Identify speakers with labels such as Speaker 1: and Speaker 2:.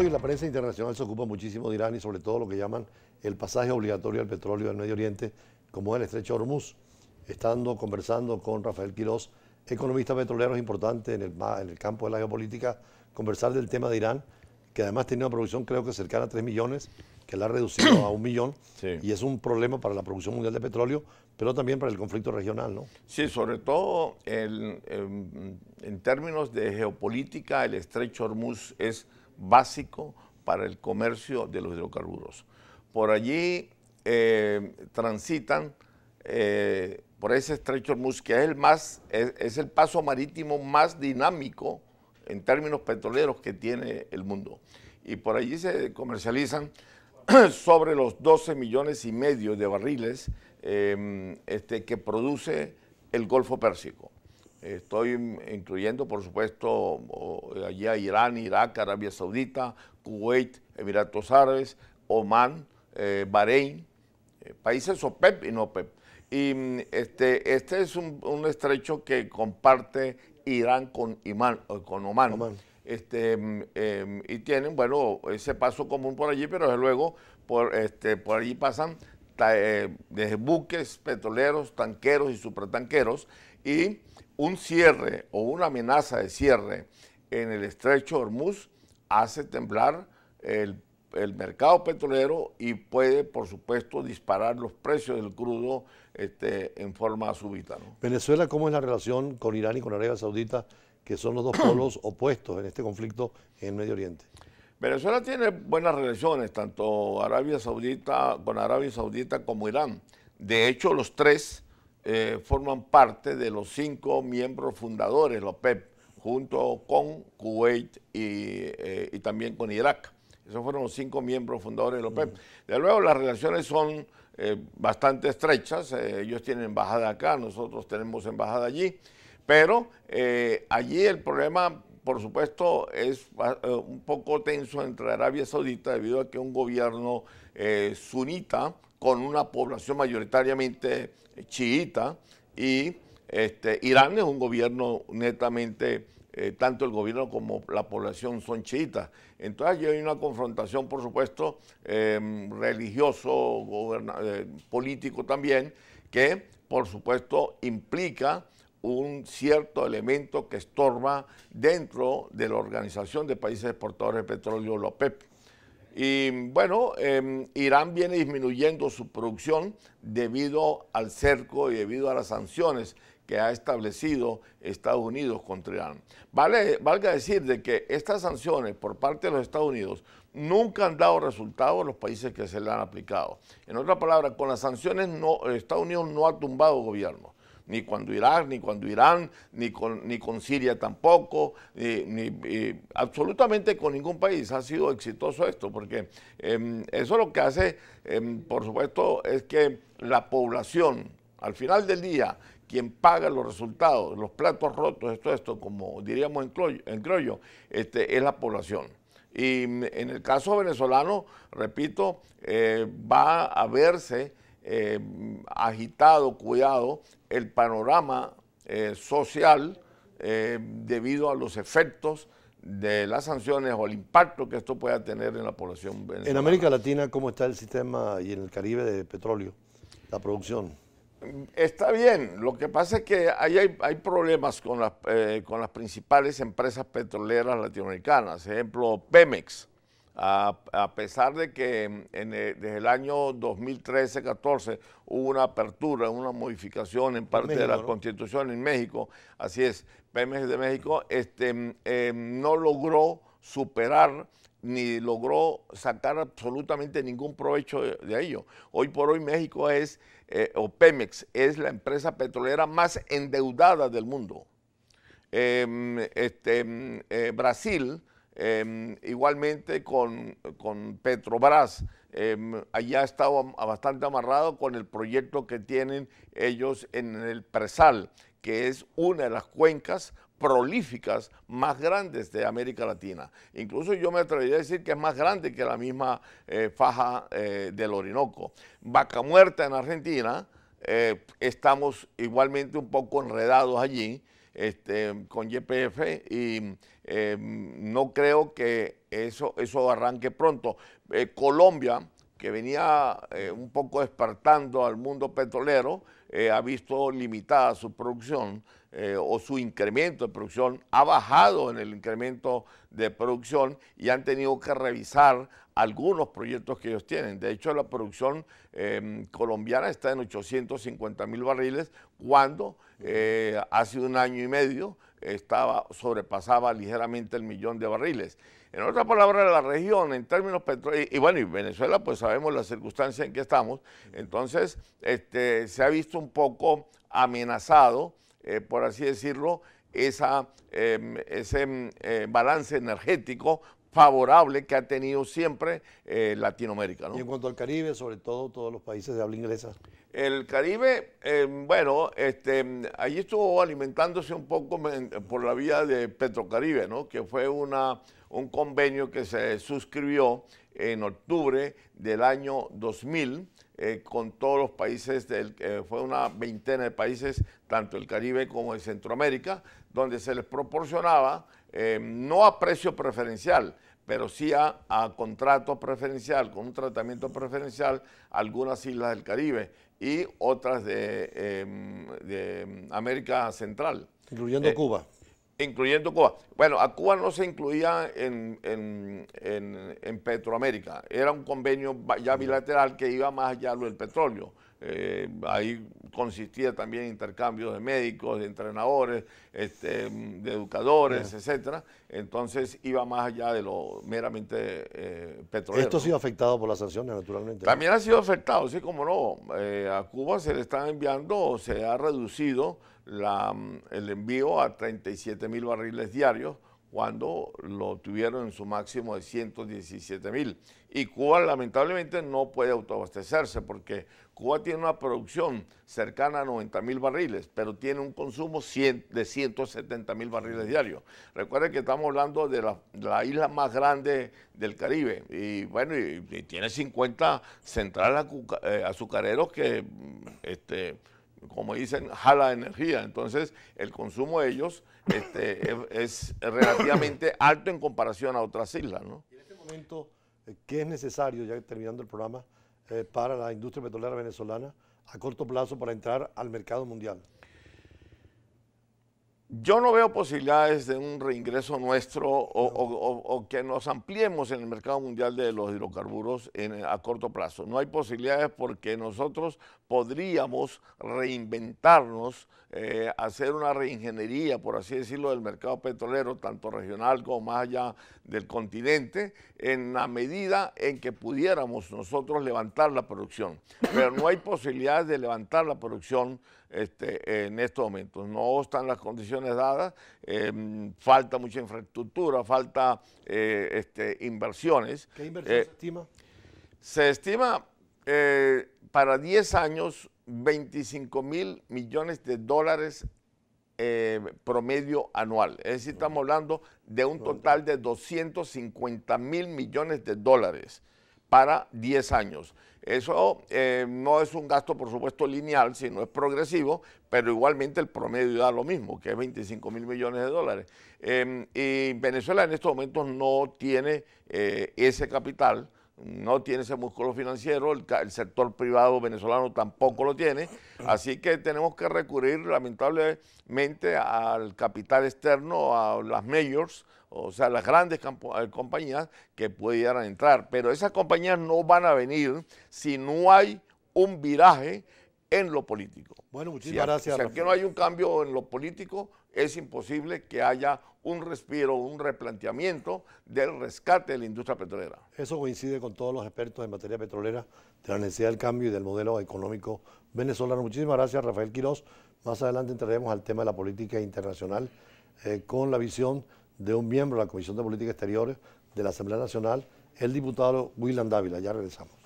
Speaker 1: Hoy la prensa internacional se ocupa muchísimo de Irán y sobre todo lo que llaman el pasaje obligatorio del petróleo del Medio Oriente, como es el estrecho Hormuz. Estando conversando con Rafael Quirós, economista petrolero importante en el, campo de la geopolítica, conversar del tema de Irán, que además tiene una producción creo que cercana a 3 millones, que la ha reducido a un millón, y es un problema para la producción mundial de petróleo, pero también para el conflicto regional, ¿no?
Speaker 2: Sí, sobre todo em, en términos de geopolítica, el estrecho Hormuz es básico para el comercio de los hidrocarburos. Por allí eh, transitan, eh, por ese estrecho mus que es el, más, es, el paso marítimo más dinámico en términos petroleros que tiene el mundo. Y por allí se comercializan sobre los 12 millones y medio de barriles eh, este, que produce el Golfo Pérsico. Estoy incluyendo, por supuesto, eh, allí a Irán, Irak, Arabia Saudita, Kuwait, Emiratos Árabes, Oman, eh, Bahrein, eh, países OPEP y no OPEP. Y mm, este, este es un, estrecho que comparte Irán con, Iman, con Oman. Este, mm, em, y tienen, bueno, ese paso común por allí, pero desde luego por, este, por allí pasan eh, de buques petroleros, tanqueros y supratanqueros, y un cierre o una amenaza de cierre en el estrecho Hormuz hace temblar el, mercado petrolero y puede, por supuesto, disparar los precios del crudo este, en forma súbita.
Speaker 1: Venezuela, ¿cómo es la relación con Irán y con Arabia Saudita, que son los dos polos opuestos en este conflicto en Medio Oriente? Venezuela tiene buenas relaciones, tanto Arabia Saudita, con Arabia
Speaker 2: Saudita como Irán. De hecho, los tres eh, forman parte de los cinco miembros fundadores, los PEP, junto con Kuwait eh, y, también con Irak. Esos fueron los cinco miembros fundadores de los PEP. De luego, las relaciones son eh, bastante estrechas. ellos tienen embajada acá, nosotros tenemos embajada allí. Pero allí el problema por supuesto, es ah, eh, un poco tenso entre Arabia Saudita debido a que un gobierno eh, sunita con una población mayoritariamente eh, chiita y este, Irán es un gobierno netamente, tanto el gobierno como la población son chiitas. Entonces hay una confrontación, por supuesto, em, religioso, político también, que por supuesto implica un cierto elemento que estorba dentro de la Organización de Países Exportadores de Petróleo, la OPEP. Y bueno, em, Irán viene disminuyendo su producción debido al cerco y debido a las sanciones que ha establecido Estados Unidos contra Irán. Vale, valga decir de que estas sanciones por parte de los Estados Unidos nunca han dado resultado a los países que se le han aplicado. En otra palabra, con las sanciones no, Estados Unidos no ha tumbado gobierno ni cuando Irak, ni cuando Irán, ni con, ni con Siria tampoco, ni, absolutamente con ningún país ha sido exitoso esto, porque em, eso lo que hace, em, por supuesto, es que la población, al final del día, quien paga los resultados, los platos rotos, esto, esto, como diríamos en, Croyo, este, es la población. Y em, en el caso venezolano, repito, eh, va a verse eh, agitado, cuidado, el panorama eh, social eh, debido a los efectos de las sanciones o el impacto que esto pueda tener en la población venezolana. En América
Speaker 1: Latina, ¿cómo está el sistema y en el Caribe de petróleo, la producción?
Speaker 2: Está bien, lo que pasa es que hay, problemas con las, con las principales empresas petroleras latinoamericanas, ejemplo Pemex, a, pesar de que eh, desde el año 2013-14 hubo una apertura, una modificación en parte de la constitución en México, así es, Pemex de México, este, mm, eh, no logró superar ni logró sacar absolutamente ningún provecho de, ello. Hoy por hoy México es, eh, o Pemex, es la empresa petrolera más endeudada del mundo. Em, este, mm, Brasil Em, igualmente con, Petrobras. Eh, allá estado bastante amarrado con el proyecto que tienen ellos en el Presal, que es una de las cuencas prolíficas más grandes de América Latina. Incluso yo me atrevería a decir que es más grande que la misma eh, faja eh, del Orinoco. Vaca Muerta en Argentina, eh, estamos igualmente un poco enredados allí. Este, con YPF y eh, no creo que eso, eso arranque pronto. Eh, Colombia que venía eh, un poco despertando al mundo petrolero, eh, ha visto limitada su producción eh, o su incremento de producción, ha bajado en el incremento de producción y han tenido que revisar algunos proyectos que ellos tienen. De hecho, la producción em, colombiana está en 850 mil barriles cuando hace un año y medio estaba, sobrepasaba ligeramente el millón de barriles. En otras palabras, la región en términos petroleros, y, bueno, y Venezuela, pues sabemos las circunstancias en que estamos, entonces este, se ha visto un poco amenazado, eh, por así decirlo, em, ese em, eh, balance energético favorable que ha tenido siempre eh, Latinoamérica. Y en cuanto al Caribe, sobre todo todos los países de habla inglesa. El Caribe, em, bueno, este, estuvo alimentándose un poco por la vía de Petrocaribe, ¿no? Que fue una un convenio que se suscribió en octubre del año 2000 eh, con todos los países, del, eh, fue una veintena de países, tanto el Caribe como el Centroamérica, donde se les proporcionaba, eh, no a precio preferencial, pero sí a, contrato preferencial, con un tratamiento preferencial, algunas islas del Caribe y otras de em, América Central.
Speaker 1: Incluyendo Cuba
Speaker 2: incluyendo Cuba. Bueno, a Cuba no se incluía en, en, en, Petroamérica, era un convenio ya bilateral que iba más allá del petróleo eh, ahí consistía también intercambios de médicos, de entrenadores, este, de educadores, etcétera. Entonces iba más allá de lo meramente eh, petrolero. Esto ha sido
Speaker 1: afectado por las sanciones, naturalmente. También
Speaker 2: ha sido afectado, sí, como no. Eh, a Cuba se le están enviando, o se ha reducido la, mm, el envío a 37 mil barriles diarios cuando lo tuvieron en su máximo de 117 mil. Y Cuba lamentablemente no puede autoabastecerse porque Cuba tiene una producción cercana a 90 mil barriles, pero tiene un consumo de 170 mil barriles diarios. Recuerden que estamos hablando de la, isla más grande del Caribe y bueno, tiene 50 centrales eh, azucareros que... Este, como dicen, jala energía. Entonces, el consumo de ellos este, e-, es, relativamente alto en comparación a otras islas.
Speaker 1: ¿no? En este momento, eh, ¿qué es necesario, ya terminando el programa, eh, para la industria petrolera venezolana a corto plazo para entrar al mercado mundial?
Speaker 2: Yo no veo posibilidades de un reingreso nuestro o, que nos ampliemos en el mercado mundial de los hidrocarburos a corto plazo. No hay posibilidades porque nosotros podríamos reinventarnos, eh, hacer una reingeniería, por así decirlo, del mercado petrolero, tanto regional como más allá del continente, en la medida en que pudiéramos nosotros levantar la producción. Pero no hay posibilidades de levantar la producción este, en estos momentos. No están las condiciones dadas, em, falta mucha infraestructura, falta eh, este, inversiones. ¿Qué inversión eh, se estima? Se estima eh, para 10 años 25 mil millones de dólares promedio anual. Es decir, estamos hablando de un total de 250 mil millones de dólares para 10 años. Eso eh, no es un gasto, por supuesto, lineal, sino es progresivo, pero igualmente el promedio da lo mismo, que es 25 mil millones de dólares. Em, y Venezuela en estos momentos no tiene eh, ese capital, no tiene ese músculo financiero, el, el, sector privado venezolano tampoco lo tiene, así que tenemos que recurrir lamentablemente al capital externo, a las mayors, o sea, las grandes eh, compañías que pudieran entrar. Pero esas compañías no van a venir si no hay un viraje en lo político. Bueno, muchísimas gracias. Si aquí no hay un cambio en lo político, es imposible que haya un respiro, un replanteamiento del rescate
Speaker 1: de la industria petrolera. Eso coincide con todos los expertos en materia petrolera de la necesidad del cambio y del modelo económico venezolano. Muchísimas gracias, Rafael Quiroz Más adelante entraremos al tema de la política internacional eh, con la visión de un miembro de la Comisión de Política Exteriores de la Asamblea Nacional, el diputado William Dávila. Ya regresamos.